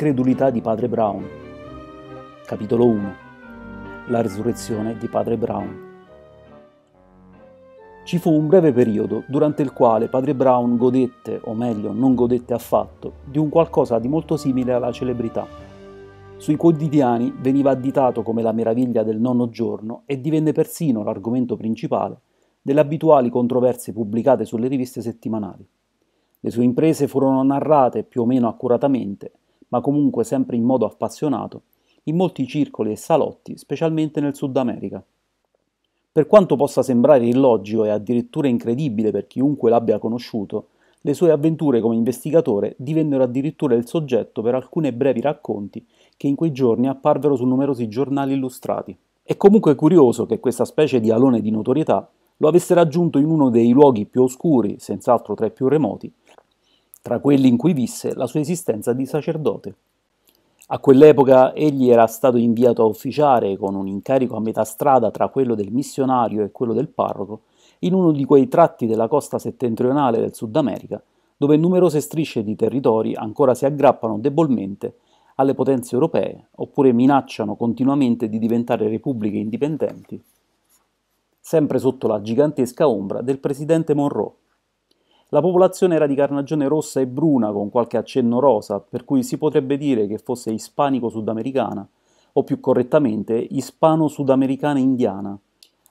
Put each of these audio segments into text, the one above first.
L'incredulità di Padre Brown. Capitolo 1. La risurrezione di Padre Brown. Ci fu un breve periodo durante il quale Padre Brown godette, o meglio non godette affatto, di un qualcosa di molto simile alla celebrità. Sui quotidiani veniva additato come la meraviglia del nonno giorno e divenne persino l'argomento principale delle abituali controversie pubblicate sulle riviste settimanali. Le sue imprese furono narrate più o meno accuratamente ma comunque sempre in modo appassionato, in molti circoli e salotti, specialmente nel Sud America. Per quanto possa sembrare illogico e addirittura incredibile per chiunque l'abbia conosciuto, le sue avventure come investigatore divennero addirittura il soggetto per alcuni brevi racconti che in quei giorni apparvero su numerosi giornali illustrati. È comunque curioso che questa specie di alone di notorietà lo avesse raggiunto in uno dei luoghi più oscuri, senz'altro tra i più remoti, tra quelli in cui visse la sua esistenza di sacerdote. A quell'epoca egli era stato inviato a ufficiare con un incarico a metà strada tra quello del missionario e quello del parroco in uno di quei tratti della costa settentrionale del Sud America dove numerose strisce di territori ancora si aggrappano debolmente alle potenze europee oppure minacciano continuamente di diventare repubbliche indipendenti, sempre sotto la gigantesca ombra del presidente Monroe, la popolazione era di carnagione rossa e bruna con qualche accenno rosa, per cui si potrebbe dire che fosse ispanico-sudamericana, o più correttamente ispano-sudamericana indiana,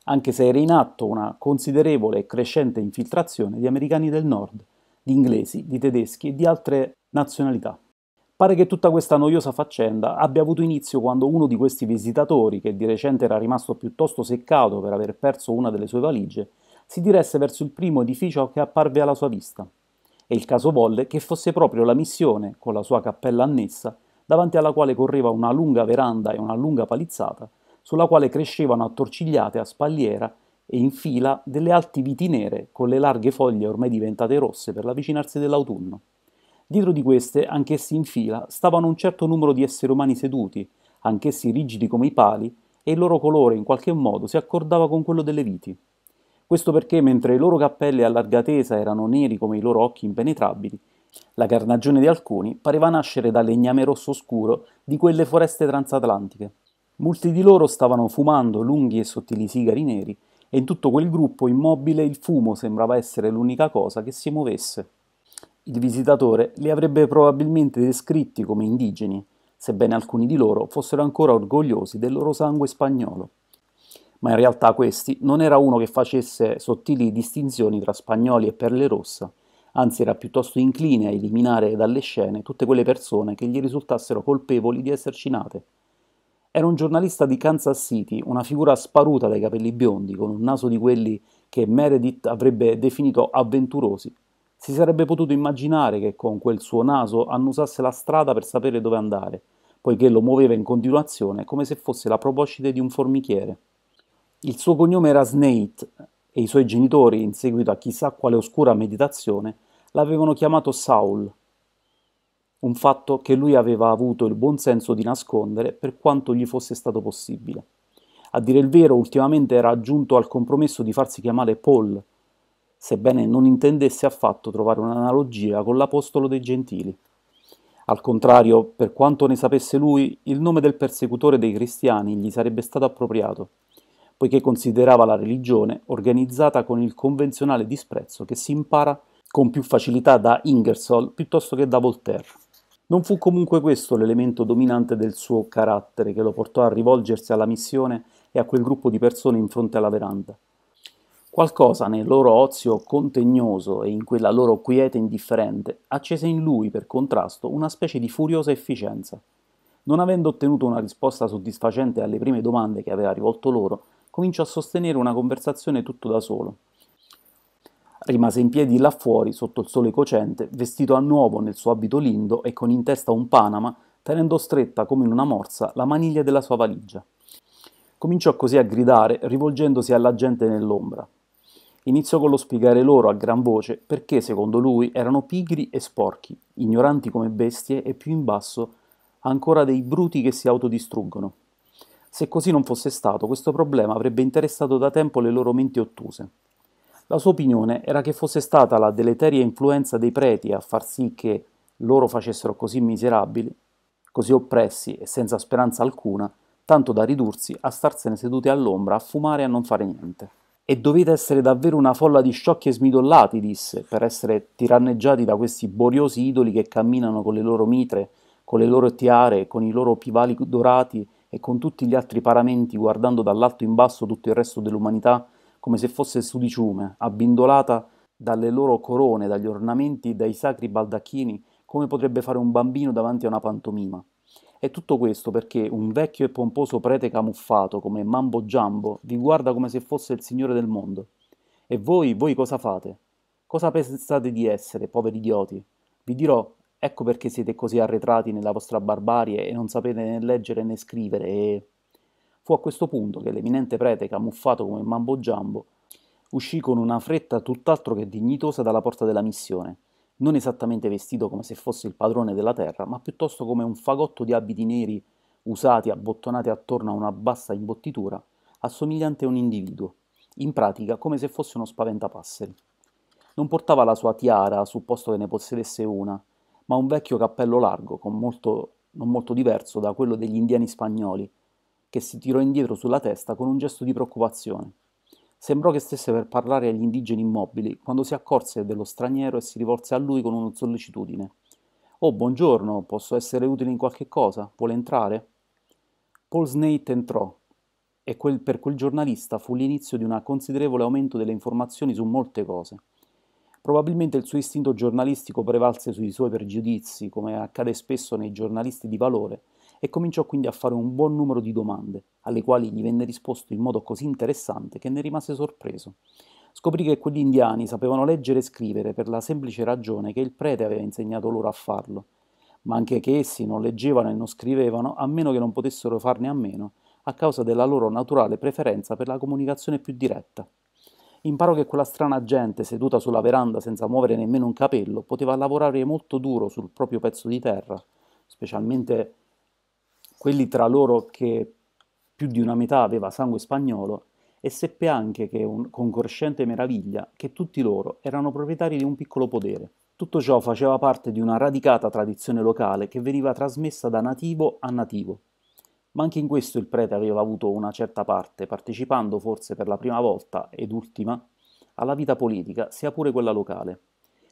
anche se era in atto una considerevole e crescente infiltrazione di americani del nord, di inglesi, di tedeschi e di altre nazionalità. Pare che tutta questa noiosa faccenda abbia avuto inizio quando uno di questi visitatori, che di recente era rimasto piuttosto seccato per aver perso una delle sue valigie, si diresse verso il primo edificio che apparve alla sua vista, e il caso volle che fosse proprio la missione, con la sua cappella annessa, davanti alla quale correva una lunga veranda e una lunga palizzata, sulla quale crescevano attorcigliate a spalliera e in fila delle alti viti nere con le larghe foglie ormai diventate rosse per l'avvicinarsi dell'autunno. Dietro di queste, anch'essi in fila, stavano un certo numero di esseri umani seduti, anch'essi rigidi come i pali, e il loro colore in qualche modo si accordava con quello delle viti. Questo perché mentre i loro cappelli a larga tesa erano neri come i loro occhi impenetrabili, la carnagione di alcuni pareva nascere dal legname rosso scuro di quelle foreste transatlantiche. Molti di loro stavano fumando lunghi e sottili sigari neri e in tutto quel gruppo immobile il fumo sembrava essere l'unica cosa che si muovesse. Il visitatore li avrebbe probabilmente descritti come indigeni, sebbene alcuni di loro fossero ancora orgogliosi del loro sangue spagnolo ma in realtà questi non era uno che facesse sottili distinzioni tra spagnoli e perle rossa, anzi era piuttosto incline a eliminare dalle scene tutte quelle persone che gli risultassero colpevoli di esserci nate. Era un giornalista di Kansas City, una figura sparuta dai capelli biondi, con un naso di quelli che Meredith avrebbe definito avventurosi. Si sarebbe potuto immaginare che con quel suo naso annusasse la strada per sapere dove andare, poiché lo muoveva in continuazione come se fosse la proboscide di un formichiere. Il suo cognome era Sneit e i suoi genitori, in seguito a chissà quale oscura meditazione, l'avevano chiamato Saul, un fatto che lui aveva avuto il buon senso di nascondere per quanto gli fosse stato possibile. A dire il vero, ultimamente era giunto al compromesso di farsi chiamare Paul, sebbene non intendesse affatto trovare un'analogia con l'apostolo dei gentili. Al contrario, per quanto ne sapesse lui, il nome del persecutore dei cristiani gli sarebbe stato appropriato poiché considerava la religione organizzata con il convenzionale disprezzo che si impara con più facilità da Ingersoll piuttosto che da Voltaire. Non fu comunque questo l'elemento dominante del suo carattere che lo portò a rivolgersi alla missione e a quel gruppo di persone in fronte alla veranda. Qualcosa nel loro ozio contegnoso e in quella loro quiete indifferente accese in lui, per contrasto, una specie di furiosa efficienza. Non avendo ottenuto una risposta soddisfacente alle prime domande che aveva rivolto loro, comincio a sostenere una conversazione tutto da solo. Rimase in piedi là fuori, sotto il sole cocente, vestito a nuovo nel suo abito lindo e con in testa un panama, tenendo stretta come in una morsa la maniglia della sua valigia. Cominciò così a gridare, rivolgendosi alla gente nell'ombra. Iniziò con lo spiegare loro a gran voce perché, secondo lui, erano pigri e sporchi, ignoranti come bestie e più in basso ancora dei bruti che si autodistruggono. Se così non fosse stato, questo problema avrebbe interessato da tempo le loro menti ottuse. La sua opinione era che fosse stata la deleteria influenza dei preti a far sì che loro facessero così miserabili, così oppressi e senza speranza alcuna, tanto da ridursi a starsene seduti all'ombra, a fumare e a non fare niente. E dovete essere davvero una folla di sciocchi e smidollati, disse, per essere tiranneggiati da questi boriosi idoli che camminano con le loro mitre, con le loro tiare, con i loro pivali dorati e con tutti gli altri paramenti guardando dall'alto in basso tutto il resto dell'umanità come se fosse sudiciume, abbindolata dalle loro corone, dagli ornamenti, dai sacri baldacchini, come potrebbe fare un bambino davanti a una pantomima. E tutto questo perché un vecchio e pomposo prete camuffato come Mambo Giambo vi guarda come se fosse il signore del mondo. E voi, voi cosa fate? Cosa pensate di essere, poveri idioti? Vi dirò Ecco perché siete così arretrati nella vostra barbarie e non sapete né leggere né scrivere e... Fu a questo punto che l'eminente prete, camuffato come Mambo Giambo, uscì con una fretta tutt'altro che dignitosa dalla porta della missione, non esattamente vestito come se fosse il padrone della terra, ma piuttosto come un fagotto di abiti neri usati abbottonati attorno a una bassa imbottitura, assomigliante a un individuo, in pratica come se fosse uno spaventapasseri. Non portava la sua tiara, supposto che ne possedesse una, ma un vecchio cappello largo, molto, non molto diverso da quello degli indiani spagnoli, che si tirò indietro sulla testa con un gesto di preoccupazione. Sembrò che stesse per parlare agli indigeni immobili, quando si accorse dello straniero e si rivolse a lui con una sollecitudine. Oh, buongiorno, posso essere utile in qualche cosa? Vuole entrare? Paul Snate entrò, e quel, per quel giornalista fu l'inizio di un considerevole aumento delle informazioni su molte cose. Probabilmente il suo istinto giornalistico prevalse sui suoi pregiudizi, come accade spesso nei giornalisti di valore, e cominciò quindi a fare un buon numero di domande, alle quali gli venne risposto in modo così interessante che ne rimase sorpreso. Scoprì che quegli indiani sapevano leggere e scrivere per la semplice ragione che il prete aveva insegnato loro a farlo, ma anche che essi non leggevano e non scrivevano a meno che non potessero farne a meno, a causa della loro naturale preferenza per la comunicazione più diretta imparo che quella strana gente seduta sulla veranda senza muovere nemmeno un capello poteva lavorare molto duro sul proprio pezzo di terra, specialmente quelli tra loro che più di una metà aveva sangue spagnolo, e seppe anche che un, con crescente meraviglia che tutti loro erano proprietari di un piccolo potere. Tutto ciò faceva parte di una radicata tradizione locale che veniva trasmessa da nativo a nativo. Ma anche in questo il prete aveva avuto una certa parte, partecipando forse per la prima volta ed ultima alla vita politica, sia pure quella locale.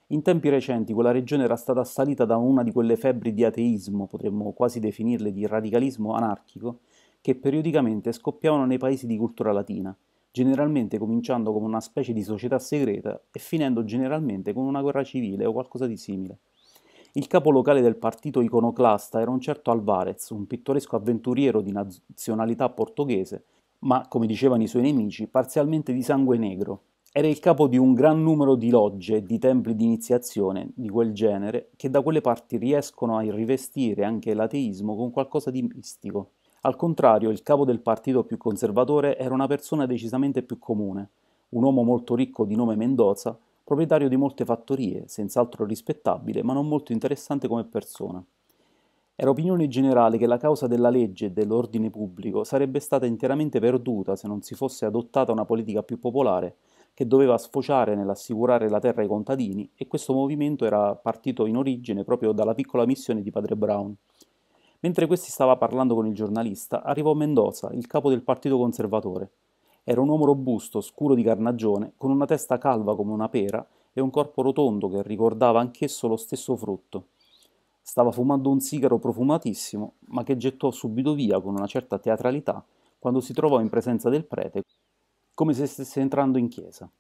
In tempi recenti quella regione era stata assalita da una di quelle febbri di ateismo, potremmo quasi definirle di radicalismo anarchico, che periodicamente scoppiavano nei paesi di cultura latina, generalmente cominciando come una specie di società segreta e finendo generalmente con una guerra civile o qualcosa di simile. Il capo locale del partito iconoclasta era un certo Alvarez, un pittoresco avventuriero di nazionalità portoghese, ma, come dicevano i suoi nemici, parzialmente di sangue negro. Era il capo di un gran numero di logge e di templi di iniziazione di quel genere che da quelle parti riescono a rivestire anche l'ateismo con qualcosa di mistico. Al contrario, il capo del partito più conservatore era una persona decisamente più comune, un uomo molto ricco di nome Mendoza, proprietario di molte fattorie, senz'altro rispettabile, ma non molto interessante come persona. Era opinione generale che la causa della legge e dell'ordine pubblico sarebbe stata interamente perduta se non si fosse adottata una politica più popolare che doveva sfociare nell'assicurare la terra ai contadini e questo movimento era partito in origine proprio dalla piccola missione di padre Brown. Mentre questi stava parlando con il giornalista, arrivò Mendoza, il capo del Partito Conservatore. Era un uomo robusto, scuro di carnagione, con una testa calva come una pera e un corpo rotondo che ricordava anch'esso lo stesso frutto. Stava fumando un sigaro profumatissimo, ma che gettò subito via con una certa teatralità quando si trovò in presenza del prete, come se stesse entrando in chiesa.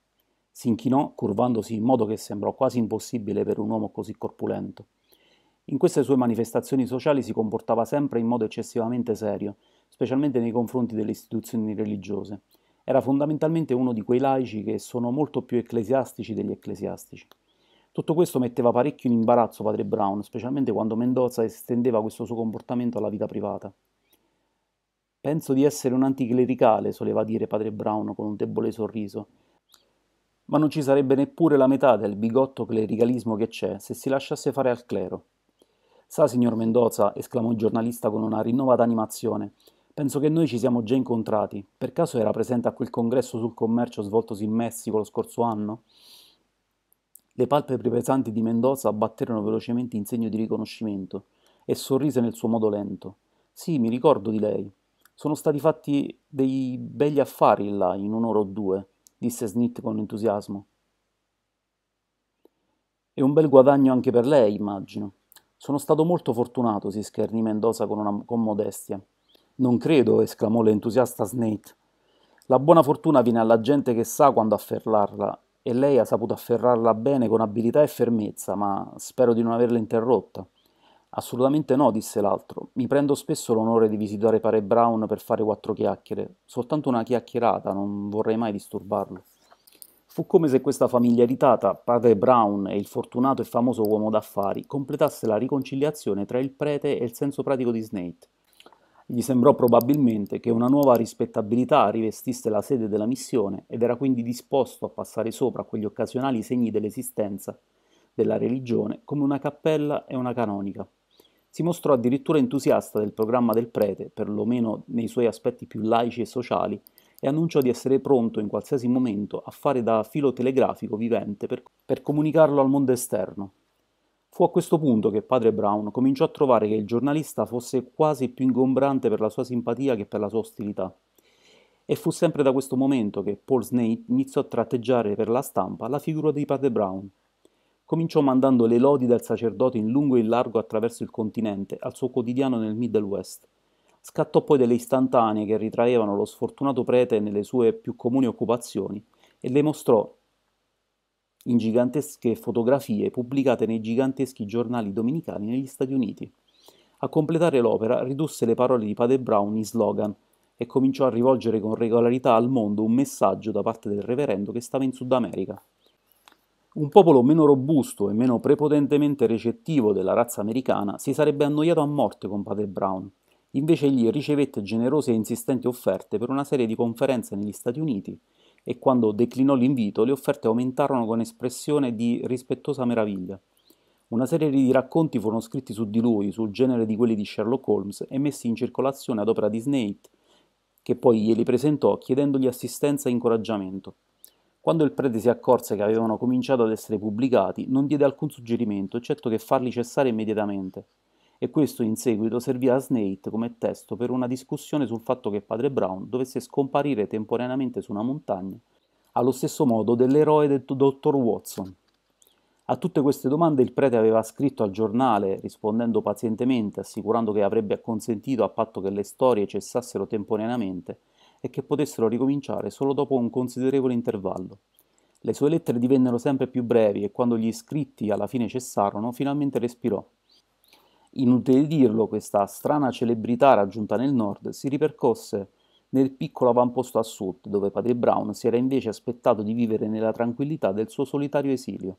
Si inchinò, curvandosi in modo che sembrò quasi impossibile per un uomo così corpulento. In queste sue manifestazioni sociali si comportava sempre in modo eccessivamente serio, specialmente nei confronti delle istituzioni religiose, era fondamentalmente uno di quei laici che sono molto più ecclesiastici degli ecclesiastici. Tutto questo metteva parecchio in imbarazzo padre Brown, specialmente quando Mendoza estendeva questo suo comportamento alla vita privata. Penso di essere un anticlericale, soleva dire padre Brown con un debole sorriso, ma non ci sarebbe neppure la metà del bigotto clericalismo che c'è se si lasciasse fare al clero. Sa, signor Mendoza, esclamò il giornalista con una rinnovata animazione, Penso che noi ci siamo già incontrati. Per caso era presente a quel congresso sul commercio svoltosi in Messico lo scorso anno? Le palpebre pesanti di Mendoza batterono velocemente in segno di riconoscimento e sorrise nel suo modo lento. Sì, mi ricordo di lei. Sono stati fatti dei begli affari là in un'ora o due, disse Snit con entusiasmo. E un bel guadagno anche per lei, immagino. Sono stato molto fortunato, si schernì Mendoza con, una, con modestia. Non credo, esclamò l'entusiasta Snape. La buona fortuna viene alla gente che sa quando afferrarla, e lei ha saputo afferrarla bene con abilità e fermezza, ma spero di non averla interrotta. Assolutamente no, disse l'altro. Mi prendo spesso l'onore di visitare Pare Brown per fare quattro chiacchiere. Soltanto una chiacchierata, non vorrei mai disturbarlo. Fu come se questa familiarità tra padre Brown e il fortunato e famoso uomo d'affari completasse la riconciliazione tra il prete e il senso pratico di Snape. Gli sembrò probabilmente che una nuova rispettabilità rivestisse la sede della missione ed era quindi disposto a passare sopra quegli occasionali segni dell'esistenza della religione come una cappella e una canonica. Si mostrò addirittura entusiasta del programma del prete, perlomeno nei suoi aspetti più laici e sociali, e annunciò di essere pronto in qualsiasi momento a fare da filo telegrafico vivente per, per comunicarlo al mondo esterno. Fu a questo punto che padre Brown cominciò a trovare che il giornalista fosse quasi più ingombrante per la sua simpatia che per la sua ostilità. E fu sempre da questo momento che Paul Snape iniziò a tratteggiare per la stampa la figura di padre Brown. Cominciò mandando le lodi del sacerdote in lungo e in largo attraverso il continente al suo quotidiano nel Middle West. Scattò poi delle istantanee che ritraevano lo sfortunato prete nelle sue più comuni occupazioni e le mostrò in gigantesche fotografie pubblicate nei giganteschi giornali dominicali negli Stati Uniti. A completare l'opera ridusse le parole di Padre Brown in slogan e cominciò a rivolgere con regolarità al mondo un messaggio da parte del reverendo che stava in Sud America. Un popolo meno robusto e meno prepotentemente recettivo della razza americana si sarebbe annoiato a morte con Padre Brown. Invece egli ricevette generose e insistenti offerte per una serie di conferenze negli Stati Uniti e quando declinò l'invito le offerte aumentarono con espressione di rispettosa meraviglia. Una serie di racconti furono scritti su di lui, sul genere di quelli di Sherlock Holmes, e messi in circolazione ad opera di Snape, che poi glieli presentò chiedendogli assistenza e incoraggiamento. Quando il prete si accorse che avevano cominciato ad essere pubblicati, non diede alcun suggerimento, eccetto che farli cessare immediatamente e questo in seguito servì a Snaith come testo per una discussione sul fatto che padre Brown dovesse scomparire temporaneamente su una montagna, allo stesso modo dell'eroe del dottor Watson. A tutte queste domande il prete aveva scritto al giornale, rispondendo pazientemente, assicurando che avrebbe acconsentito a patto che le storie cessassero temporaneamente e che potessero ricominciare solo dopo un considerevole intervallo. Le sue lettere divennero sempre più brevi e quando gli iscritti alla fine cessarono, finalmente respirò. Inutile dirlo, questa strana celebrità raggiunta nel nord si ripercosse nel piccolo avamposto a sud, dove padre Brown si era invece aspettato di vivere nella tranquillità del suo solitario esilio.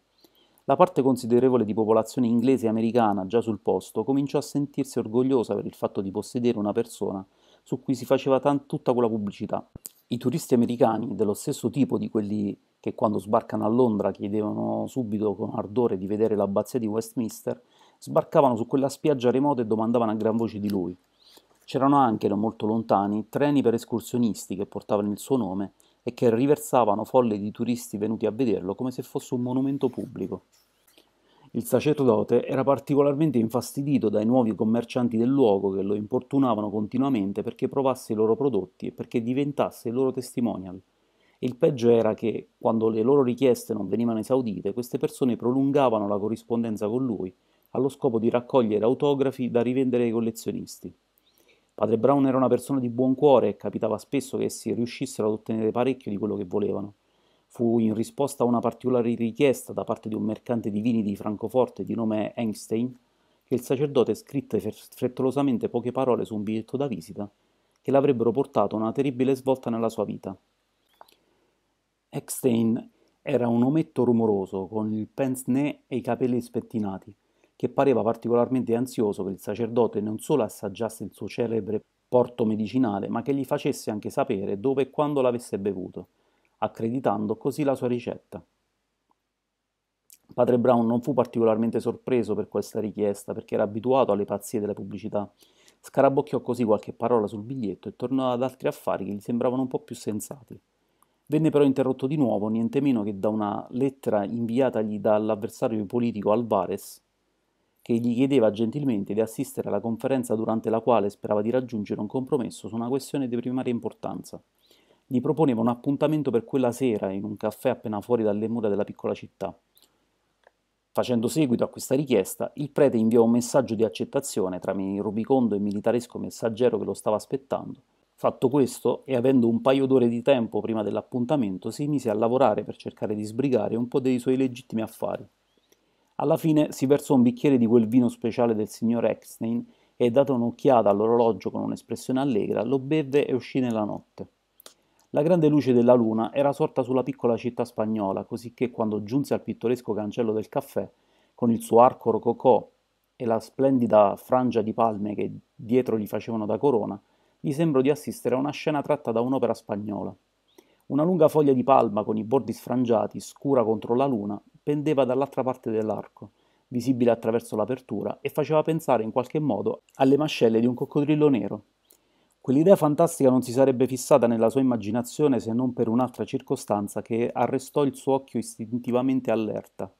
La parte considerevole di popolazione inglese e americana già sul posto cominciò a sentirsi orgogliosa per il fatto di possedere una persona su cui si faceva tutta quella pubblicità. I turisti americani, dello stesso tipo di quelli che quando sbarcano a Londra chiedevano subito con ardore di vedere l'abbazia di Westminster, sbarcavano su quella spiaggia remota e domandavano a gran voce di lui. C'erano anche, non molto lontani, treni per escursionisti che portavano il suo nome e che riversavano folle di turisti venuti a vederlo come se fosse un monumento pubblico. Il sacerdote era particolarmente infastidito dai nuovi commercianti del luogo che lo importunavano continuamente perché provasse i loro prodotti e perché diventasse il loro testimonial. il peggio era che, quando le loro richieste non venivano esaudite, queste persone prolungavano la corrispondenza con lui allo scopo di raccogliere autografi da rivendere ai collezionisti. Padre Brown era una persona di buon cuore e capitava spesso che essi riuscissero ad ottenere parecchio di quello che volevano. Fu in risposta a una particolare richiesta da parte di un mercante di vini di Francoforte di nome Einstein che il sacerdote scritte frettolosamente poche parole su un biglietto da visita che l'avrebbero portato a una terribile svolta nella sua vita. Einstein era un ometto rumoroso, con il pince-nez e i capelli spettinati, che pareva particolarmente ansioso che il sacerdote non solo assaggiasse il suo celebre porto medicinale, ma che gli facesse anche sapere dove e quando l'avesse bevuto, accreditando così la sua ricetta. Padre Brown non fu particolarmente sorpreso per questa richiesta, perché era abituato alle pazzie della pubblicità. Scarabocchiò così qualche parola sul biglietto e tornò ad altri affari che gli sembravano un po' più sensati. Venne però interrotto di nuovo, niente meno che da una lettera inviatagli dall'avversario politico Alvarez, che gli chiedeva gentilmente di assistere alla conferenza durante la quale sperava di raggiungere un compromesso su una questione di primaria importanza. Gli proponeva un appuntamento per quella sera in un caffè appena fuori dalle mura della piccola città. Facendo seguito a questa richiesta, il prete inviò un messaggio di accettazione tramite il rubicondo e militaresco messaggero che lo stava aspettando. Fatto questo, e avendo un paio d'ore di tempo prima dell'appuntamento, si mise a lavorare per cercare di sbrigare un po' dei suoi legittimi affari. Alla fine si versò un bicchiere di quel vino speciale del signor Eckstein e, data un'occhiata all'orologio con un'espressione allegra, lo bevve e uscì nella notte. La grande luce della luna era sorta sulla piccola città spagnola, cosicché quando giunse al pittoresco cancello del caffè, con il suo arco rococò e la splendida frangia di palme che dietro gli facevano da corona, gli sembrò di assistere a una scena tratta da un'opera spagnola. Una lunga foglia di palma con i bordi sfrangiati, scura contro la luna, pendeva dall'altra parte dell'arco, visibile attraverso l'apertura, e faceva pensare in qualche modo alle mascelle di un coccodrillo nero. Quell'idea fantastica non si sarebbe fissata nella sua immaginazione se non per un'altra circostanza che arrestò il suo occhio istintivamente allerta.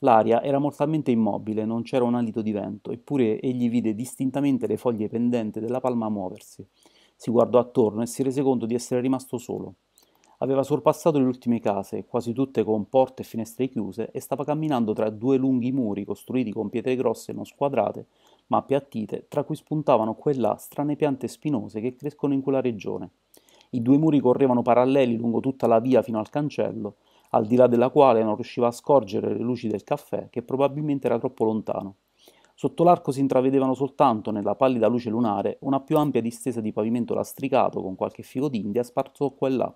L'aria era mortalmente immobile, non c'era un alito di vento, eppure egli vide distintamente le foglie pendenti della palma muoversi. Si guardò attorno e si rese conto di essere rimasto solo. Aveva sorpassato le ultime case, quasi tutte con porte e finestre chiuse, e stava camminando tra due lunghi muri costruiti con pietre grosse non squadrate, ma appiattite, tra cui spuntavano qua e là strane piante spinose che crescono in quella regione. I due muri correvano paralleli lungo tutta la via fino al cancello, al di là della quale non riusciva a scorgere le luci del caffè, che probabilmente era troppo lontano. Sotto l'arco si intravedevano soltanto, nella pallida luce lunare, una più ampia distesa di pavimento lastricato con qualche fico d'India sparso qua e là.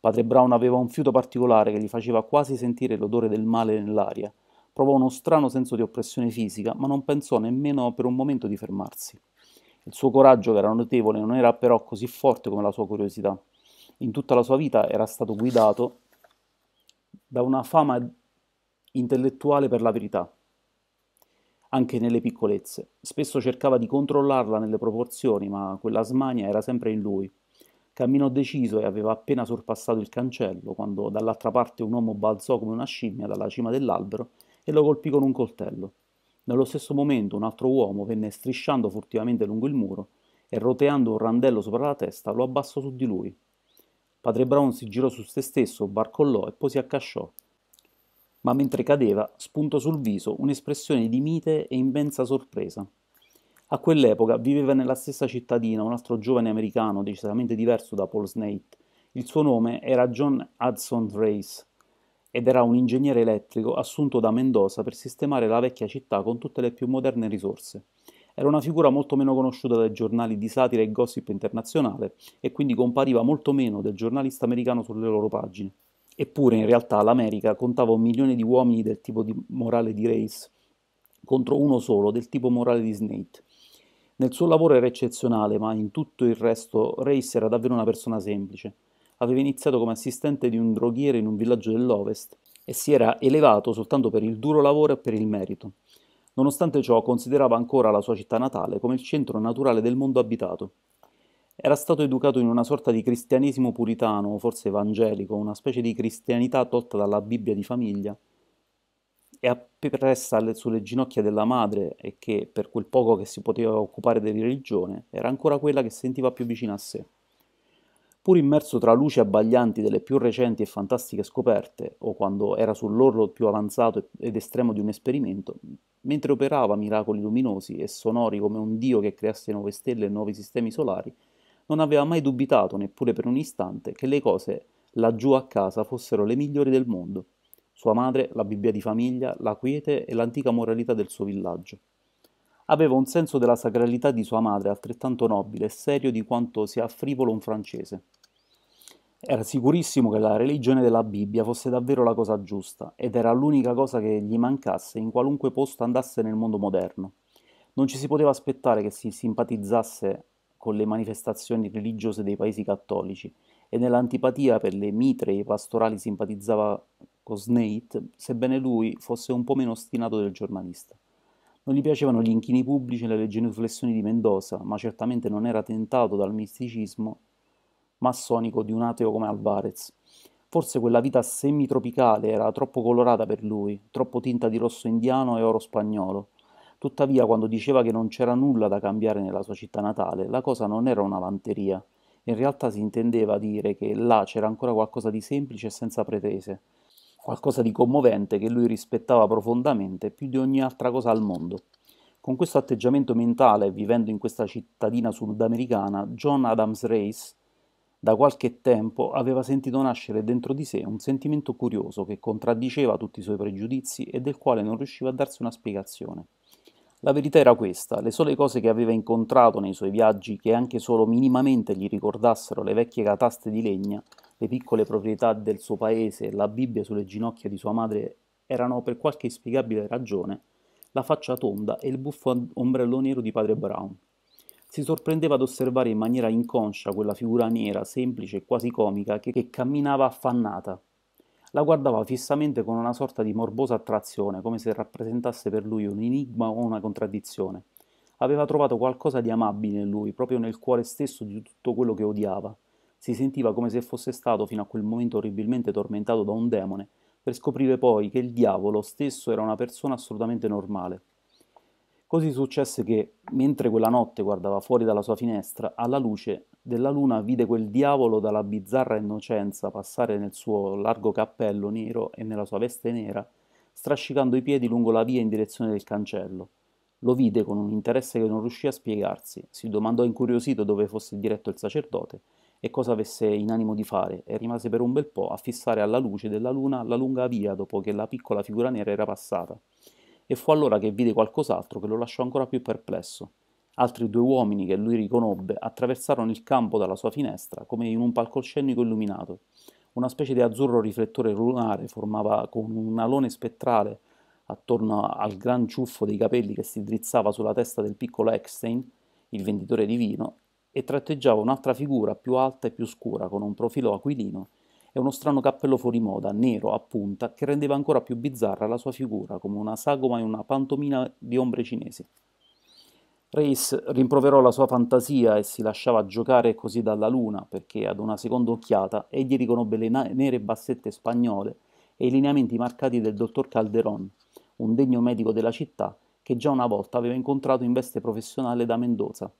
Padre Brown aveva un fiuto particolare che gli faceva quasi sentire l'odore del male nell'aria. Provò uno strano senso di oppressione fisica, ma non pensò nemmeno per un momento di fermarsi. Il suo coraggio, che era notevole, non era però così forte come la sua curiosità. In tutta la sua vita era stato guidato da una fama intellettuale per la verità, anche nelle piccolezze. Spesso cercava di controllarla nelle proporzioni, ma quella smania era sempre in lui. Camminò deciso e aveva appena sorpassato il cancello, quando dall'altra parte un uomo balzò come una scimmia dalla cima dell'albero e lo colpì con un coltello. Nello stesso momento un altro uomo venne strisciando furtivamente lungo il muro e roteando un randello sopra la testa lo abbassò su di lui. Padre Brown si girò su se stesso, barcollò e poi si accasciò. Ma mentre cadeva, spuntò sul viso un'espressione di mite e immensa sorpresa. A quell'epoca viveva nella stessa cittadina un altro giovane americano decisamente diverso da Paul Snate. Il suo nome era John Hudson Race ed era un ingegnere elettrico assunto da Mendoza per sistemare la vecchia città con tutte le più moderne risorse. Era una figura molto meno conosciuta dai giornali di satira e gossip internazionale e quindi compariva molto meno del giornalista americano sulle loro pagine. Eppure in realtà l'America contava un milione di uomini del tipo di morale di Race contro uno solo del tipo morale di Snate. Nel suo lavoro era eccezionale, ma in tutto il resto Race era davvero una persona semplice. Aveva iniziato come assistente di un droghiere in un villaggio dell'Ovest e si era elevato soltanto per il duro lavoro e per il merito. Nonostante ciò considerava ancora la sua città natale come il centro naturale del mondo abitato. Era stato educato in una sorta di cristianesimo puritano, forse evangelico, una specie di cristianità tolta dalla Bibbia di famiglia, è appressa sulle ginocchia della madre e che, per quel poco che si poteva occupare di religione, era ancora quella che sentiva più vicina a sé. Pur immerso tra luci abbaglianti delle più recenti e fantastiche scoperte, o quando era sull'orlo più avanzato ed estremo di un esperimento, mentre operava miracoli luminosi e sonori come un dio che creasse nuove stelle e nuovi sistemi solari, non aveva mai dubitato, neppure per un istante, che le cose laggiù a casa fossero le migliori del mondo sua madre, la Bibbia di famiglia, la quiete e l'antica moralità del suo villaggio. Aveva un senso della sacralità di sua madre altrettanto nobile e serio di quanto sia frivolo un francese. Era sicurissimo che la religione della Bibbia fosse davvero la cosa giusta ed era l'unica cosa che gli mancasse in qualunque posto andasse nel mondo moderno. Non ci si poteva aspettare che si simpatizzasse con le manifestazioni religiose dei paesi cattolici e nell'antipatia per le mitre e i pastorali simpatizzava con Sneit, sebbene lui fosse un po' meno ostinato del giornalista. Non gli piacevano gli inchini pubblici e le genuflessioni di Mendoza, ma certamente non era tentato dal misticismo massonico di un ateo come Alvarez. Forse quella vita semitropicale era troppo colorata per lui, troppo tinta di rosso indiano e oro spagnolo. Tuttavia, quando diceva che non c'era nulla da cambiare nella sua città natale, la cosa non era una vanteria. In realtà si intendeva dire che là c'era ancora qualcosa di semplice e senza pretese, qualcosa di commovente che lui rispettava profondamente più di ogni altra cosa al mondo. Con questo atteggiamento mentale, vivendo in questa cittadina sudamericana, John Adams Race da qualche tempo aveva sentito nascere dentro di sé un sentimento curioso che contraddiceva tutti i suoi pregiudizi e del quale non riusciva a darsi una spiegazione. La verità era questa, le sole cose che aveva incontrato nei suoi viaggi che anche solo minimamente gli ricordassero le vecchie cataste di legna le piccole proprietà del suo paese la Bibbia sulle ginocchia di sua madre erano per qualche inspiegabile ragione la faccia tonda e il buffo ombrello nero di padre Brown. Si sorprendeva ad osservare in maniera inconscia quella figura nera, semplice e quasi comica, che, che camminava affannata. La guardava fissamente con una sorta di morbosa attrazione, come se rappresentasse per lui un enigma o una contraddizione. Aveva trovato qualcosa di amabile in lui, proprio nel cuore stesso di tutto quello che odiava si sentiva come se fosse stato fino a quel momento orribilmente tormentato da un demone, per scoprire poi che il diavolo stesso era una persona assolutamente normale. Così successe che, mentre quella notte guardava fuori dalla sua finestra, alla luce della luna vide quel diavolo dalla bizzarra innocenza passare nel suo largo cappello nero e nella sua veste nera, strascicando i piedi lungo la via in direzione del cancello. Lo vide con un interesse che non riuscì a spiegarsi, si domandò incuriosito dove fosse diretto il sacerdote e cosa avesse in animo di fare, e rimase per un bel po' a fissare alla luce della luna la lunga via dopo che la piccola figura nera era passata. E fu allora che vide qualcos'altro che lo lasciò ancora più perplesso. Altri due uomini che lui riconobbe attraversarono il campo dalla sua finestra come in un palcoscenico illuminato. Una specie di azzurro riflettore lunare formava con un alone spettrale attorno al gran ciuffo dei capelli che si drizzava sulla testa del piccolo Eckstein, il venditore di vino, e tratteggiava un'altra figura più alta e più scura con un profilo aquilino e uno strano cappello fuori moda, nero, a punta, che rendeva ancora più bizzarra la sua figura, come una sagoma in una pantomina di ombre cinesi. Reis rimproverò la sua fantasia e si lasciava giocare così dalla luna, perché ad una seconda occhiata egli riconobbe le nere bassette spagnole e i lineamenti marcati del dottor Calderon, un degno medico della città che già una volta aveva incontrato in veste professionale da Mendoza,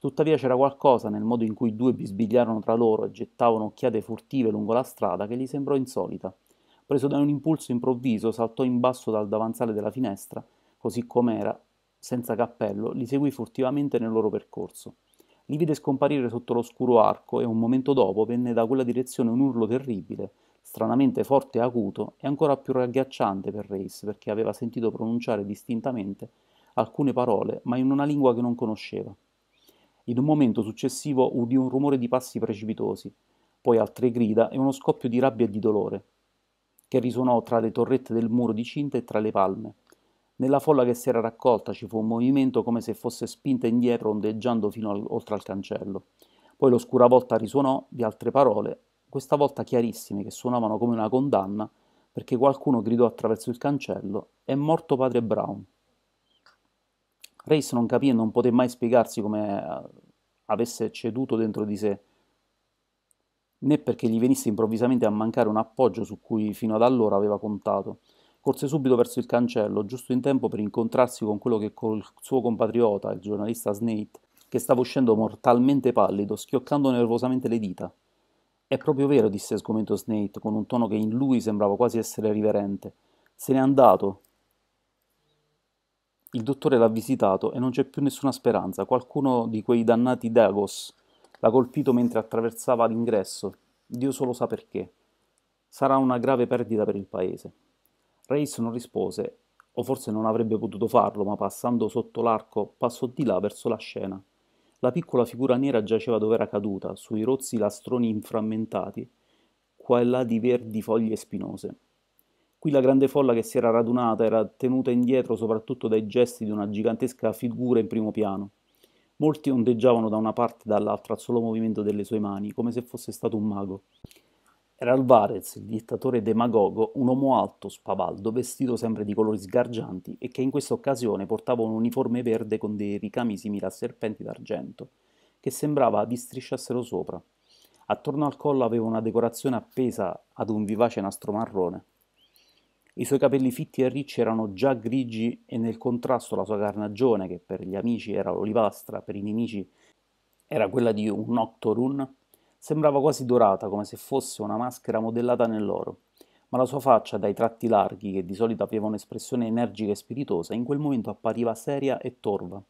Tuttavia c'era qualcosa nel modo in cui i due bisbigliarono tra loro e gettavano occhiate furtive lungo la strada che gli sembrò insolita. Preso da un impulso improvviso, saltò in basso dal davanzale della finestra, così com'era, senza cappello, li seguì furtivamente nel loro percorso. Li vide scomparire sotto l'oscuro arco e un momento dopo venne da quella direzione un urlo terribile, stranamente forte e acuto e ancora più ragghiacciante per Reis perché aveva sentito pronunciare distintamente alcune parole, ma in una lingua che non conosceva. In un momento successivo udì un rumore di passi precipitosi, poi altre grida e uno scoppio di rabbia e di dolore, che risuonò tra le torrette del muro di cinta e tra le palme. Nella folla che si era raccolta ci fu un movimento come se fosse spinta indietro ondeggiando fino al, oltre al cancello. Poi l'oscura volta risuonò di altre parole, questa volta chiarissime, che suonavano come una condanna, perché qualcuno gridò attraverso il cancello: È morto padre Brown. Race non capì e non poté mai spiegarsi come eh, avesse ceduto dentro di sé, né perché gli venisse improvvisamente a mancare un appoggio su cui fino ad allora aveva contato. Corse subito verso il cancello, giusto in tempo per incontrarsi con quello che col suo compatriota, il giornalista Snate, che stava uscendo mortalmente pallido, schioccando nervosamente le dita. È proprio vero, disse sgomento Snate, con un tono che in lui sembrava quasi essere riverente. Se n'è andato, il dottore l'ha visitato e non c'è più nessuna speranza. Qualcuno di quei dannati Dagos l'ha colpito mentre attraversava l'ingresso. Dio solo sa perché. Sarà una grave perdita per il paese. Reis non rispose, o forse non avrebbe potuto farlo, ma passando sotto l'arco passò di là verso la scena. La piccola figura nera giaceva dove era caduta, sui rozzi lastroni inframmentati, qua e là di verdi foglie spinose. Qui la grande folla che si era radunata era tenuta indietro soprattutto dai gesti di una gigantesca figura in primo piano. Molti ondeggiavano da una parte e dall'altra al solo movimento delle sue mani, come se fosse stato un mago. Era Alvarez, il dittatore demagogo, un uomo alto, spavaldo, vestito sempre di colori sgargianti e che in questa occasione portava un uniforme verde con dei ricami simili a serpenti d'argento, che sembrava vi strisciassero sopra. Attorno al collo aveva una decorazione appesa ad un vivace nastro marrone. I suoi capelli fitti e ricci erano già grigi e nel contrasto la sua carnagione, che per gli amici era olivastra, per i nemici era quella di un Octorun, sembrava quasi dorata, come se fosse una maschera modellata nell'oro. Ma la sua faccia, dai tratti larghi, che di solito aveva un'espressione energica e spiritosa, in quel momento appariva seria e torva.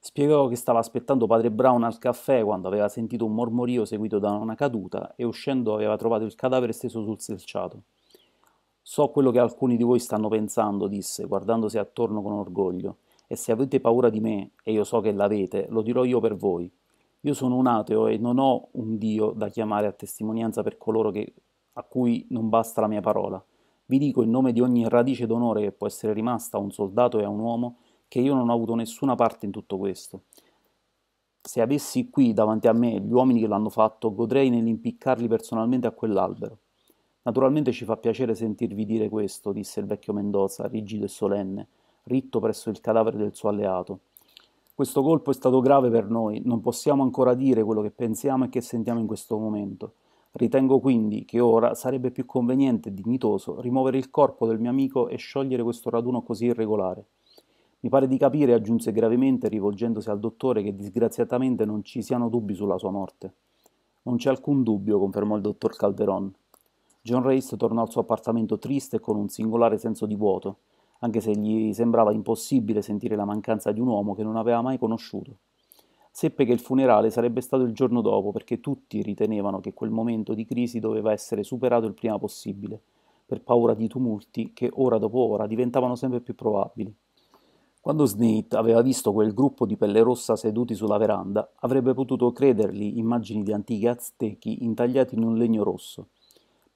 Spiegò che stava aspettando padre Brown al caffè quando aveva sentito un mormorio seguito da una caduta e uscendo aveva trovato il cadavere steso sul selciato. So quello che alcuni di voi stanno pensando, disse, guardandosi attorno con orgoglio, e se avete paura di me, e io so che l'avete, lo dirò io per voi. Io sono un ateo e non ho un Dio da chiamare a testimonianza per coloro che, a cui non basta la mia parola. Vi dico in nome di ogni radice d'onore che può essere rimasta a un soldato e a un uomo, che io non ho avuto nessuna parte in tutto questo. Se avessi qui davanti a me gli uomini che l'hanno fatto, godrei nell'impiccarli personalmente a quell'albero. Naturalmente ci fa piacere sentirvi dire questo, disse il vecchio Mendoza, rigido e solenne, ritto presso il cadavere del suo alleato. Questo colpo è stato grave per noi, non possiamo ancora dire quello che pensiamo e che sentiamo in questo momento. Ritengo quindi che ora sarebbe più conveniente e dignitoso rimuovere il corpo del mio amico e sciogliere questo raduno così irregolare. Mi pare di capire, aggiunse gravemente, rivolgendosi al dottore, che disgraziatamente non ci siano dubbi sulla sua morte. Non c'è alcun dubbio, confermò il dottor Calderon. John Race tornò al suo appartamento triste e con un singolare senso di vuoto, anche se gli sembrava impossibile sentire la mancanza di un uomo che non aveva mai conosciuto. Seppe che il funerale sarebbe stato il giorno dopo perché tutti ritenevano che quel momento di crisi doveva essere superato il prima possibile, per paura di tumulti che ora dopo ora diventavano sempre più probabili. Quando Snape aveva visto quel gruppo di pelle rossa seduti sulla veranda, avrebbe potuto crederli immagini di antichi aztechi intagliati in un legno rosso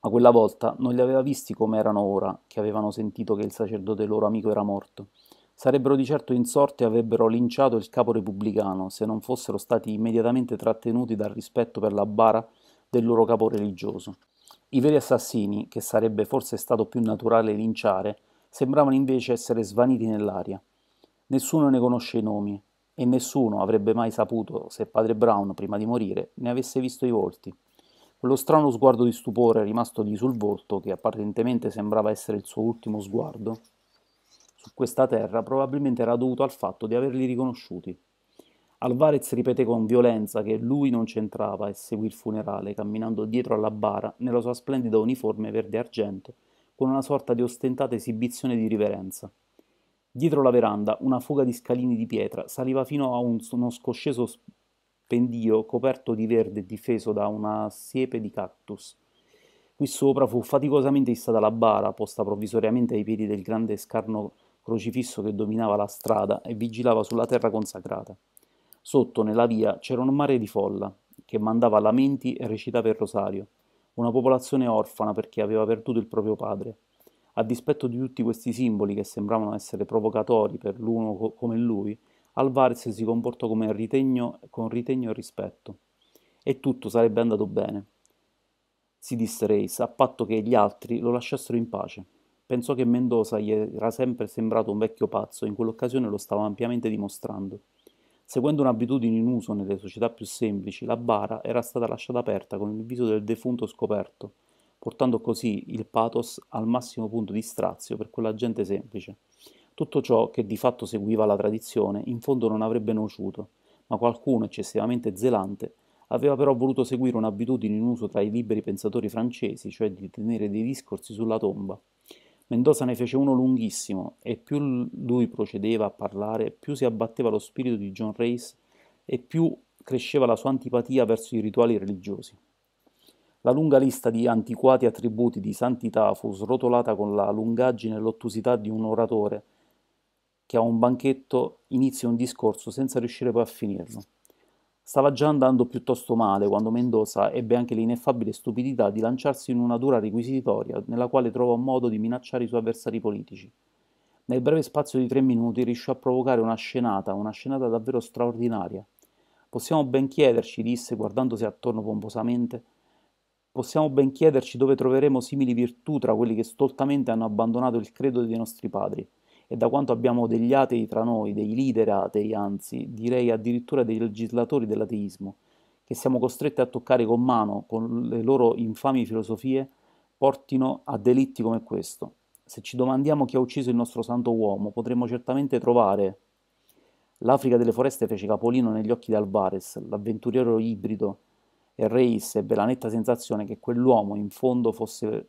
ma quella volta non li aveva visti come erano ora, che avevano sentito che il sacerdote loro amico era morto. Sarebbero di certo insorti e avrebbero linciato il capo repubblicano se non fossero stati immediatamente trattenuti dal rispetto per la bara del loro capo religioso. I veri assassini, che sarebbe forse stato più naturale linciare, sembravano invece essere svaniti nell'aria. Nessuno ne conosce i nomi e nessuno avrebbe mai saputo se padre Brown, prima di morire, ne avesse visto i volti quello strano sguardo di stupore rimasto lì sul volto, che apparentemente sembrava essere il suo ultimo sguardo, su questa terra probabilmente era dovuto al fatto di averli riconosciuti. Alvarez ripeté con violenza che lui non c'entrava e seguì il funerale, camminando dietro alla bara nella sua splendida uniforme verde argento, con una sorta di ostentata esibizione di riverenza. Dietro la veranda una fuga di scalini di pietra saliva fino a uno scosceso pendio coperto di verde e difeso da una siepe di cactus. Qui sopra fu faticosamente instata la bara, posta provvisoriamente ai piedi del grande scarno crocifisso che dominava la strada e vigilava sulla terra consacrata. Sotto, nella via, c'era un mare di folla, che mandava lamenti e recitava il rosario, una popolazione orfana perché aveva perduto il proprio padre. A dispetto di tutti questi simboli che sembravano essere provocatori per l'uno come lui, Alvarez si comportò ritegno, con ritegno e rispetto. E tutto sarebbe andato bene, si disse Reis, a patto che gli altri lo lasciassero in pace. Pensò che Mendoza gli era sempre sembrato un vecchio pazzo e in quell'occasione lo stava ampiamente dimostrando. Seguendo un'abitudine in uso nelle società più semplici, la bara era stata lasciata aperta con il viso del defunto scoperto, portando così il pathos al massimo punto di strazio per quella gente semplice. Tutto ciò che di fatto seguiva la tradizione in fondo non avrebbe nociuto, ma qualcuno eccessivamente zelante aveva però voluto seguire un'abitudine in uso tra i liberi pensatori francesi, cioè di tenere dei discorsi sulla tomba. Mendoza ne fece uno lunghissimo e più lui procedeva a parlare, più si abbatteva lo spirito di John Race e più cresceva la sua antipatia verso i rituali religiosi. La lunga lista di antiquati attributi di santità fu srotolata con la lungaggine e l'ottusità di un oratore che a un banchetto inizia un discorso senza riuscire poi a finirlo. Stava già andando piuttosto male quando Mendoza ebbe anche l'ineffabile stupidità di lanciarsi in una dura requisitoria nella quale trovò un modo di minacciare i suoi avversari politici. Nel breve spazio di tre minuti riuscì a provocare una scenata, una scenata davvero straordinaria. Possiamo ben chiederci, disse guardandosi attorno pomposamente, possiamo ben chiederci dove troveremo simili virtù tra quelli che stoltamente hanno abbandonato il credo dei nostri padri e da quanto abbiamo degli atei tra noi, dei leader atei anzi, direi addirittura dei legislatori dell'ateismo, che siamo costretti a toccare con mano con le loro infami filosofie, portino a delitti come questo. Se ci domandiamo chi ha ucciso il nostro santo uomo, potremmo certamente trovare L'Africa delle foreste fece capolino negli occhi di Alvarez, l'avventuriero ibrido, e Reis ebbe la netta sensazione che quell'uomo in fondo fosse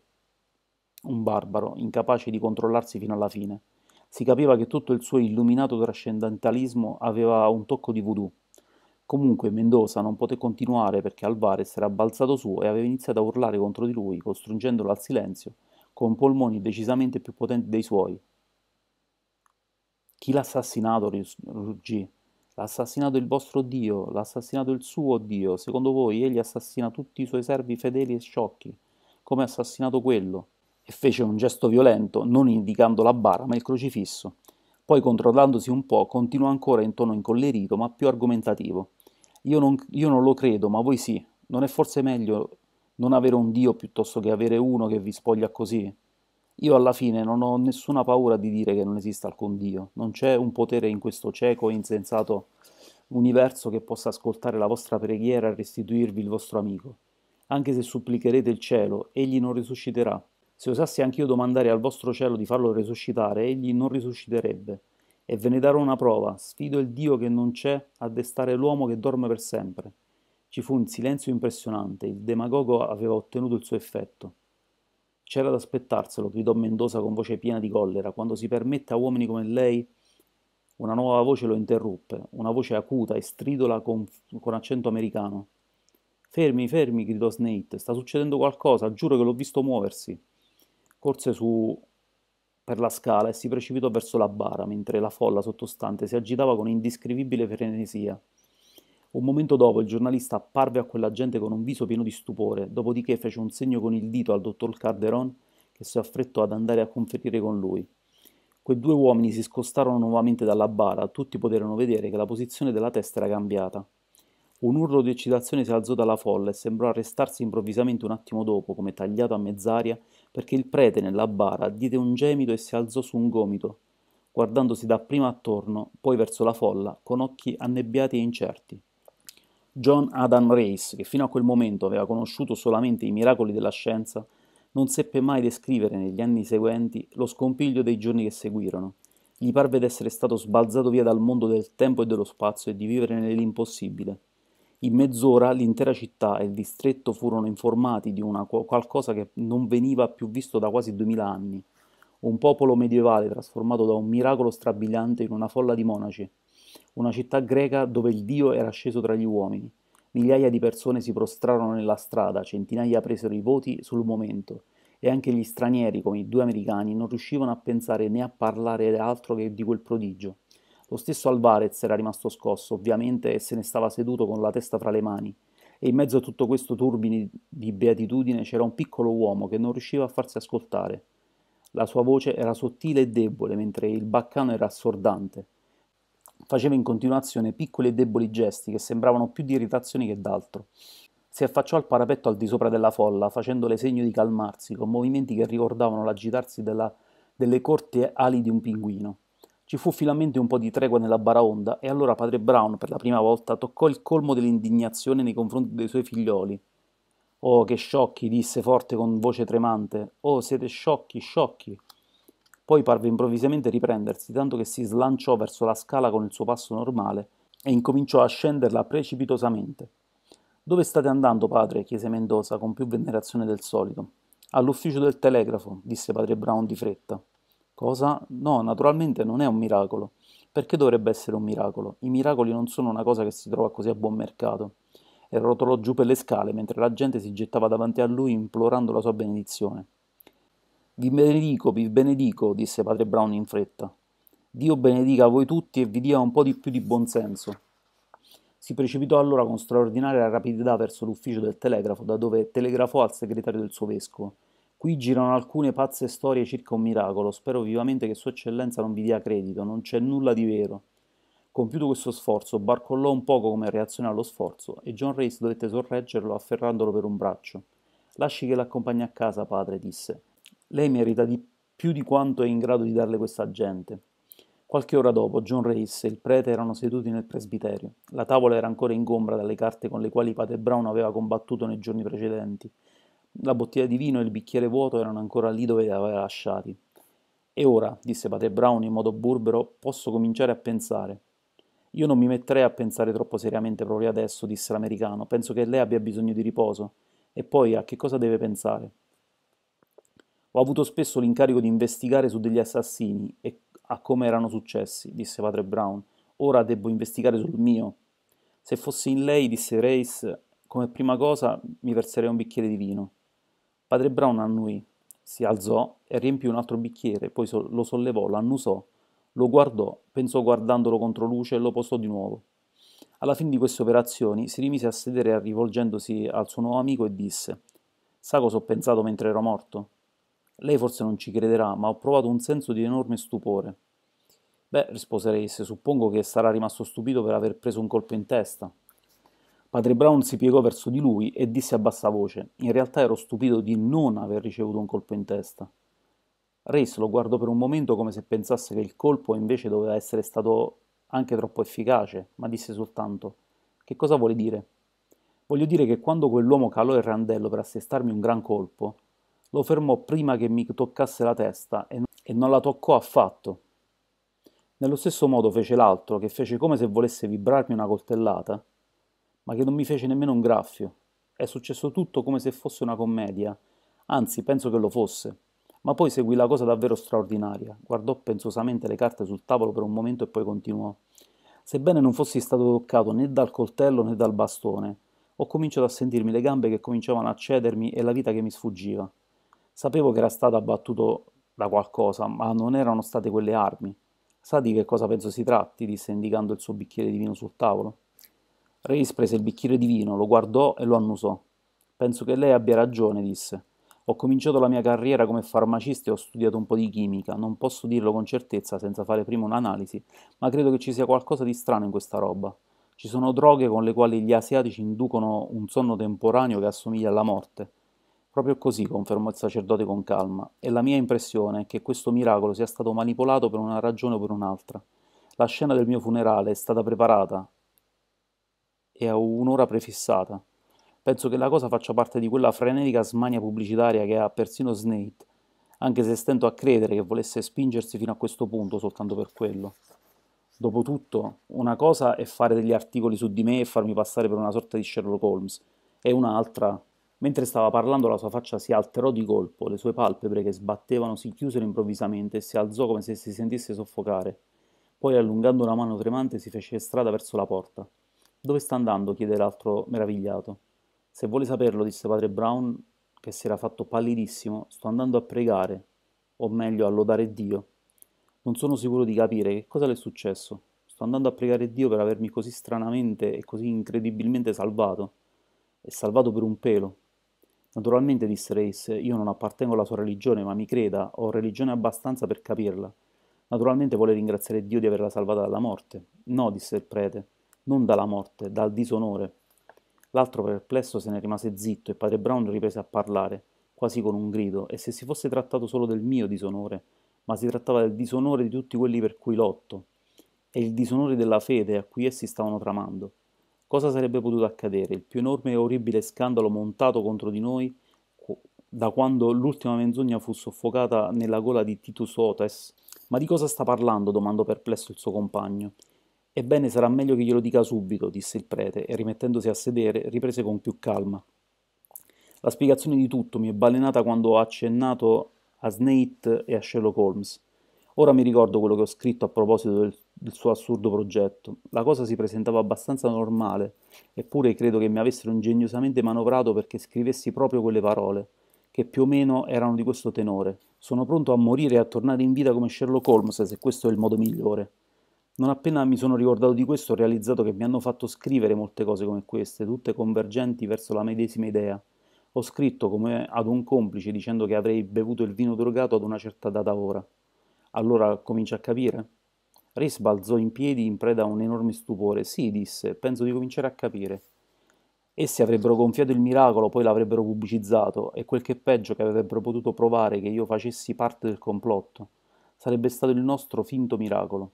un barbaro, incapace di controllarsi fino alla fine si capiva che tutto il suo illuminato trascendentalismo aveva un tocco di voodoo. Comunque Mendoza non poté continuare perché Alvarez era balzato su e aveva iniziato a urlare contro di lui, costringendolo al silenzio, con polmoni decisamente più potenti dei suoi. Chi l'ha assassinato? ruggì. L'ha assassinato il vostro Dio, l'ha assassinato il suo Dio. Secondo voi egli assassina tutti i suoi servi fedeli e sciocchi, come ha assassinato quello e fece un gesto violento, non indicando la bara, ma il crocifisso. Poi, controllandosi un po', continuò ancora in tono incollerito, ma più argomentativo. Io non, io non lo credo, ma voi sì. Non è forse meglio non avere un Dio piuttosto che avere uno che vi spoglia così? Io alla fine non ho nessuna paura di dire che non esiste alcun Dio, non c'è un potere in questo cieco e insensato universo che possa ascoltare la vostra preghiera e restituirvi il vostro amico. Anche se supplicherete il cielo, egli non risusciterà. Se osassi anch'io domandare al vostro cielo di farlo risuscitare, egli non risusciterebbe. E ve ne darò una prova, sfido il Dio che non c'è a destare l'uomo che dorme per sempre. Ci fu un silenzio impressionante, il demagogo aveva ottenuto il suo effetto. C'era da aspettarselo, gridò Mendoza con voce piena di collera, quando si permette a uomini come lei... Una nuova voce lo interruppe, una voce acuta e stridola con, con accento americano. Fermi, fermi, gridò Snate, sta succedendo qualcosa, giuro che l'ho visto muoversi corse su per la scala e si precipitò verso la bara, mentre la folla sottostante si agitava con indescrivibile frenesia. Un momento dopo il giornalista apparve a quella gente con un viso pieno di stupore, dopodiché fece un segno con il dito al dottor Calderon che si affrettò ad andare a conferire con lui. Quei due uomini si scostarono nuovamente dalla bara, tutti poterono vedere che la posizione della testa era cambiata. Un urlo di eccitazione si alzò dalla folla e sembrò arrestarsi improvvisamente un attimo dopo, come tagliato a mezz'aria, perché il prete nella bara diede un gemito e si alzò su un gomito, guardandosi dapprima attorno, poi verso la folla, con occhi annebbiati e incerti. John Adam Race, che fino a quel momento aveva conosciuto solamente i miracoli della scienza, non seppe mai descrivere negli anni seguenti lo scompiglio dei giorni che seguirono. Gli parve d'essere stato sbalzato via dal mondo del tempo e dello spazio e di vivere nell'impossibile. In mezz'ora l'intera città e il distretto furono informati di una qualcosa che non veniva più visto da quasi duemila anni. Un popolo medievale trasformato da un miracolo strabiliante in una folla di monaci. Una città greca dove il Dio era sceso tra gli uomini. Migliaia di persone si prostrarono nella strada, centinaia presero i voti sul momento. E anche gli stranieri, come i due americani, non riuscivano a pensare né a parlare altro che di quel prodigio. Lo stesso Alvarez era rimasto scosso, ovviamente, e se ne stava seduto con la testa fra le mani. E in mezzo a tutto questo turbine di beatitudine c'era un piccolo uomo che non riusciva a farsi ascoltare. La sua voce era sottile e debole, mentre il baccano era assordante. Faceva in continuazione piccoli e deboli gesti che sembravano più di irritazioni che d'altro. Si affacciò al parapetto al di sopra della folla, facendole segno di calmarsi, con movimenti che ricordavano l'agitarsi della, delle corte ali di un pinguino. Ci fu finalmente un po' di tregua nella baraonda e allora padre Brown per la prima volta toccò il colmo dell'indignazione nei confronti dei suoi figlioli. Oh, che sciocchi, disse forte con voce tremante. Oh, siete sciocchi, sciocchi. Poi parve improvvisamente riprendersi, tanto che si slanciò verso la scala con il suo passo normale e incominciò a scenderla precipitosamente. Dove state andando, padre? chiese Mendoza con più venerazione del solito. All'ufficio del telegrafo, disse padre Brown di fretta. Cosa? No, naturalmente non è un miracolo. Perché dovrebbe essere un miracolo? I miracoli non sono una cosa che si trova così a buon mercato. E rotolò giù per le scale mentre la gente si gettava davanti a lui implorando la sua benedizione. Vi benedico, vi benedico, disse padre Brown in fretta. Dio benedica voi tutti e vi dia un po' di più di buon senso. Si precipitò allora con straordinaria rapidità verso l'ufficio del telegrafo, da dove telegrafò al segretario del suo vescovo. Qui girano alcune pazze storie circa un miracolo. Spero vivamente che Sua Eccellenza non vi dia credito, non c'è nulla di vero. Compiuto questo sforzo, barcollò un poco come reazione allo sforzo e John Race dovette sorreggerlo afferrandolo per un braccio. Lasci che l'accompagni a casa, padre, disse. Lei merita di più di quanto è in grado di darle questa gente. Qualche ora dopo, John Race e il prete erano seduti nel presbiterio. La tavola era ancora ingombra dalle carte con le quali Padre Brown aveva combattuto nei giorni precedenti la bottiglia di vino e il bicchiere vuoto erano ancora lì dove li aveva lasciati. E ora, disse padre Brown in modo burbero, posso cominciare a pensare. Io non mi metterei a pensare troppo seriamente proprio adesso, disse l'americano. Penso che lei abbia bisogno di riposo. E poi a che cosa deve pensare? Ho avuto spesso l'incarico di investigare su degli assassini e a come erano successi, disse padre Brown. Ora debbo investigare sul mio. Se fossi in lei, disse Race, come prima cosa mi verserei un bicchiere di vino. Padre Brown annui, si alzò e riempì un altro bicchiere, poi lo sollevò, lo annusò, lo guardò, pensò guardandolo contro luce e lo posò di nuovo. Alla fine di queste operazioni si rimise a sedere rivolgendosi al suo nuovo amico e disse Sa cosa ho pensato mentre ero morto? Lei forse non ci crederà, ma ho provato un senso di enorme stupore. Beh, rispose Reis, suppongo che sarà rimasto stupito per aver preso un colpo in testa. Padre Brown si piegò verso di lui e disse a bassa voce: In realtà ero stupito di non aver ricevuto un colpo in testa. Race lo guardò per un momento come se pensasse che il colpo invece doveva essere stato anche troppo efficace, ma disse soltanto: Che cosa vuole dire? Voglio dire che quando quell'uomo calò il randello per assestarmi un gran colpo, lo fermò prima che mi toccasse la testa e non la toccò affatto. Nello stesso modo fece l'altro, che fece come se volesse vibrarmi una coltellata ma che non mi fece nemmeno un graffio. È successo tutto come se fosse una commedia, anzi penso che lo fosse. Ma poi seguì la cosa davvero straordinaria, guardò pensosamente le carte sul tavolo per un momento e poi continuò. Sebbene non fossi stato toccato né dal coltello né dal bastone, ho cominciato a sentirmi le gambe che cominciavano a cedermi e la vita che mi sfuggiva. Sapevo che era stato abbattuto da qualcosa, ma non erano state quelle armi. Sa di che cosa penso si tratti? disse indicando il suo bicchiere di vino sul tavolo. Reis prese il bicchiere di vino, lo guardò e lo annusò. Penso che lei abbia ragione, disse. Ho cominciato la mia carriera come farmacista e ho studiato un po' di chimica, non posso dirlo con certezza senza fare prima un'analisi, ma credo che ci sia qualcosa di strano in questa roba. Ci sono droghe con le quali gli asiatici inducono un sonno temporaneo che assomiglia alla morte. Proprio così, confermò il sacerdote con calma, e la mia impressione è che questo miracolo sia stato manipolato per una ragione o per un'altra. La scena del mio funerale è stata preparata, e a un'ora prefissata. Penso che la cosa faccia parte di quella frenetica smania pubblicitaria che ha persino Snape, anche se stento a credere che volesse spingersi fino a questo punto soltanto per quello. Dopotutto, una cosa è fare degli articoli su di me e farmi passare per una sorta di Sherlock Holmes, e un'altra, mentre stava parlando la sua faccia si alterò di colpo, le sue palpebre che sbattevano si chiusero improvvisamente e si alzò come se si sentisse soffocare. Poi allungando una mano tremante si fece strada verso la porta. Dove sta andando? chiede l'altro meravigliato. Se vuole saperlo, disse padre Brown, che si era fatto pallidissimo, sto andando a pregare, o meglio a lodare Dio. Non sono sicuro di capire che cosa le è successo. Sto andando a pregare Dio per avermi così stranamente e così incredibilmente salvato. E salvato per un pelo. Naturalmente, disse Race, io non appartengo alla sua religione, ma mi creda, ho religione abbastanza per capirla. Naturalmente vuole ringraziare Dio di averla salvata dalla morte. No, disse il prete, non dalla morte, dal disonore. L'altro perplesso se ne rimase zitto e padre Brown riprese a parlare, quasi con un grido, e se si fosse trattato solo del mio disonore, ma si trattava del disonore di tutti quelli per cui lotto, e il disonore della fede a cui essi stavano tramando. Cosa sarebbe potuto accadere? Il più enorme e orribile scandalo montato contro di noi da quando l'ultima menzogna fu soffocata nella gola di Titus Otes. Ma di cosa sta parlando? domandò perplesso il suo compagno. Ebbene, sarà meglio che glielo dica subito, disse il prete, e rimettendosi a sedere, riprese con più calma. La spiegazione di tutto mi è balenata quando ho accennato a Snape e a Sherlock Holmes. Ora mi ricordo quello che ho scritto a proposito del, del, suo assurdo progetto. La cosa si presentava abbastanza normale, eppure credo che mi avessero ingegnosamente manovrato perché scrivessi proprio quelle parole, che più o meno erano di questo tenore. Sono pronto a morire e a tornare in vita come Sherlock Holmes, se questo è il modo migliore. Non appena mi sono ricordato di questo ho realizzato che mi hanno fatto scrivere molte cose come queste, tutte convergenti verso la medesima idea. Ho scritto come ad un complice dicendo che avrei bevuto il vino drogato ad una certa data ora. Allora comincia a capire? Rhys balzò in piedi in preda a un enorme stupore. Sì, disse, penso di cominciare a capire. Essi avrebbero gonfiato il miracolo, poi l'avrebbero pubblicizzato, e quel che è peggio che avrebbero potuto provare che io facessi parte del complotto. Sarebbe stato il nostro finto miracolo.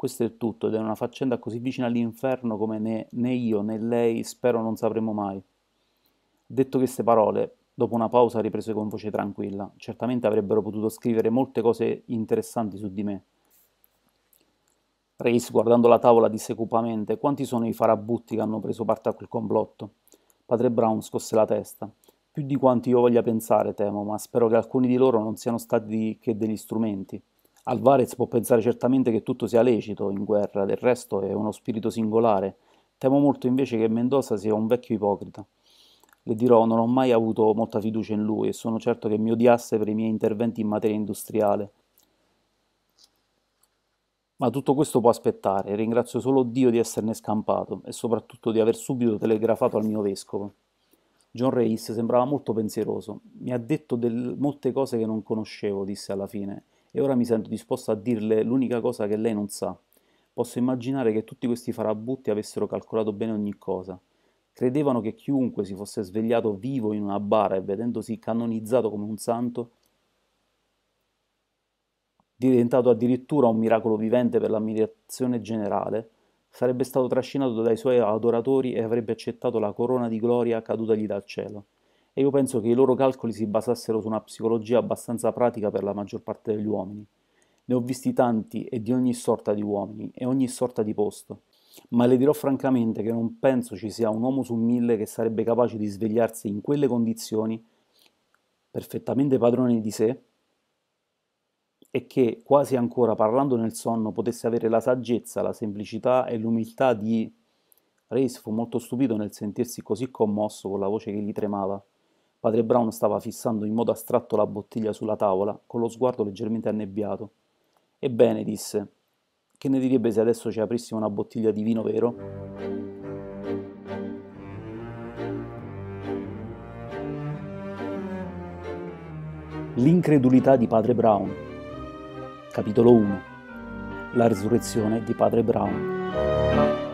Questo è il tutto ed è una faccenda così vicina all'inferno come né, né io né lei spero non sapremo mai. Detto queste parole, dopo una pausa riprese con voce tranquilla, certamente avrebbero potuto scrivere molte cose interessanti su di me. Reis, guardando la tavola, disse cupamente: Quanti sono i farabutti che hanno preso parte a quel complotto? Padre Brown scosse la testa. Più di quanti io voglia pensare, temo, ma spero che alcuni di loro non siano stati che degli strumenti. Alvarez può pensare certamente che tutto sia lecito in guerra, del resto è uno spirito singolare. Temo molto invece che Mendoza sia un vecchio ipocrita. Le dirò, non ho mai avuto molta fiducia in lui e sono certo che mi odiasse per i miei interventi in materia industriale. Ma tutto questo può aspettare, ringrazio solo Dio di esserne scampato e soprattutto di aver subito telegrafato al mio vescovo. John Reis sembrava molto pensieroso. Mi ha detto del... molte cose che non conoscevo, disse alla fine, e ora mi sento disposto a dirle l'unica cosa che lei non sa. Posso immaginare che tutti questi farabutti avessero calcolato bene ogni cosa. Credevano che chiunque si fosse svegliato vivo in una bara e vedendosi canonizzato come un santo, diventato addirittura un miracolo vivente per l'ammirazione generale, sarebbe stato trascinato dai suoi adoratori e avrebbe accettato la corona di gloria cadutagli dal cielo e io penso che i loro calcoli si basassero su una psicologia abbastanza pratica per la maggior parte degli uomini. Ne ho visti tanti e di ogni sorta di uomini e ogni sorta di posto, ma le dirò francamente che non penso ci sia un uomo su mille che sarebbe capace di svegliarsi in quelle condizioni, perfettamente padrone di sé, e che, quasi ancora parlando nel sonno, potesse avere la saggezza, la semplicità e l'umiltà di... Reis fu molto stupito nel sentirsi così commosso con la voce che gli tremava. Padre Brown stava fissando in modo astratto la bottiglia sulla tavola, con lo sguardo leggermente annebbiato. Ebbene, disse, che ne direbbe se adesso ci aprissimo una bottiglia di vino vero? L'incredulità di Padre Brown. Capitolo 1. La risurrezione di Padre Brown.